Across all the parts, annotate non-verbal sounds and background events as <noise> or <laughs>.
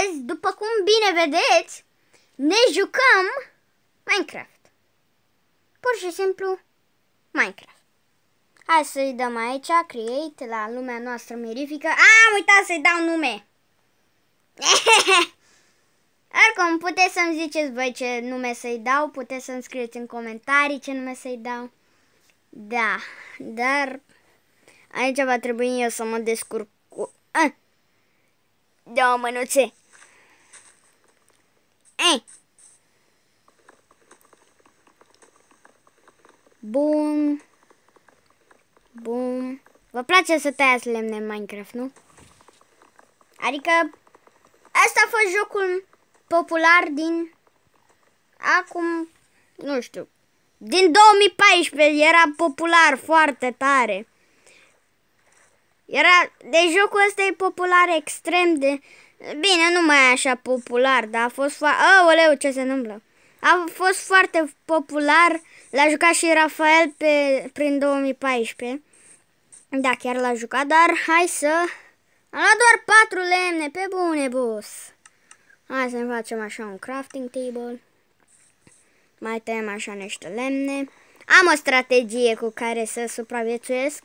Astăzi, după cum bine vedeți, ne jucăm Minecraft. Pur și simplu Minecraft. Hai să-i dăm aici, create, la lumea noastră mirifică. Am uitat să-i dau nume! <laughs> Oricum, puteți să-mi ziceți voi ce nume să-i dau, puteți să-mi scrieți în comentarii ce nume să-i dau. Da, dar aici va trebui eu să mă descurc cu... Ah! Da, mânuțe! Eh. Bum. Bum. Vă place să tăiați lemne în Minecraft, nu? Adică asta a fost jocul popular din acum, nu știu, din 2014 era popular foarte tare. Era, deci jocul ăsta e popular extrem de Bine, nu mai e așa popular, dar a fost foarte... Aoleu, ce se întâmplă? A fost foarte popular, l-a jucat și Rafael pe, prin 2014. Da, chiar l-a jucat, dar hai să... a luat doar patru lemne, pe bune, bus. Hai să ne facem așa un crafting table. Mai tăiem așa niște lemne. Am o strategie cu care să supraviețuiesc.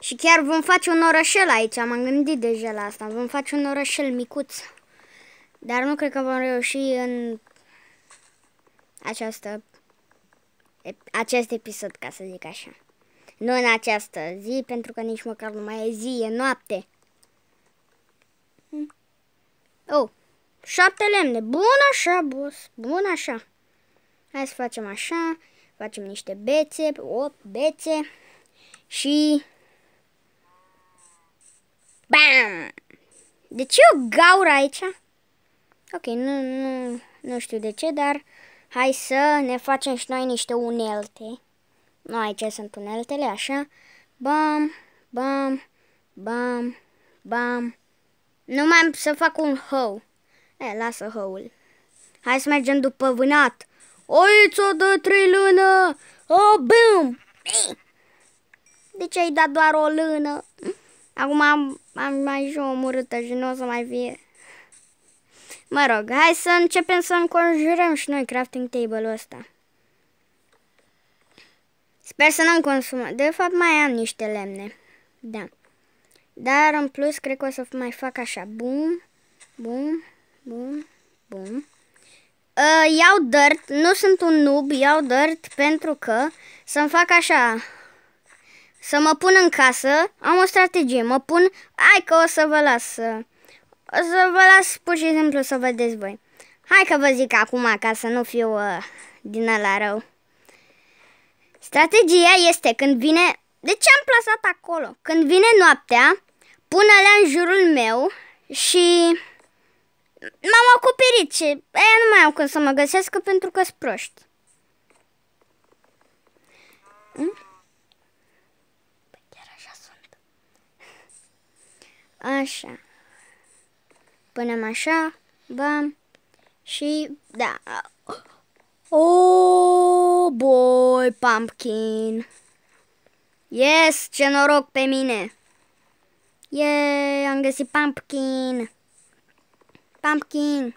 Și chiar vom face un orășel aici, m-am gândit deja la asta. Vom face un orășel micuț. Dar nu cred că vom reuși în această acest episod, ca să zic așa. Nu în această zi, pentru că nici măcar nu mai e zi, e noapte. Hm? Oh, șapte lemne. Bun așa, boss. Bun așa. Hai să facem așa. Facem niște bețe, o bețe și De ce o gaură aici? Ok, nu, nu, nu știu de ce, dar hai să ne facem și noi niște unelte. Nu, aici sunt uneltele, așa. Bam, bam, bam, bam. Nu mai am să fac un hău. E, lasă hăul. Hai să mergem după vânat. Oiță de trei lână! O, oh, bum! De ce ai dat doar o lână? Acum am, am mai și o omorâtă și nu o să mai fie. Mă rog, hai să începem să înconjurăm și noi crafting table-ul ăsta. Sper să nu-mi consumă. De fapt, mai am niște lemne. Da. Dar, în plus, cred că o să mai fac așa. Bum, bum, bum, bum. Uh, iau dirt. Nu sunt un noob. Iau dirt pentru că să-mi fac așa să mă pun în casă, am o strategie, mă pun, hai că o să vă las, o să vă las pur și simplu să vedeți voi. Hai că vă zic acum ca să nu fiu uh, din ăla rău. Strategia este când vine, de ce am plasat acolo? Când vine noaptea, pun alea în jurul meu și m-am acoperit și aia nu mai am cum să mă găsesc pentru că sunt proști. Hmm? Așa. Punem așa. Bam. Și da. Oh boy, pumpkin. Yes, ce noroc pe mine. Yay, am găsit pumpkin. Pumpkin.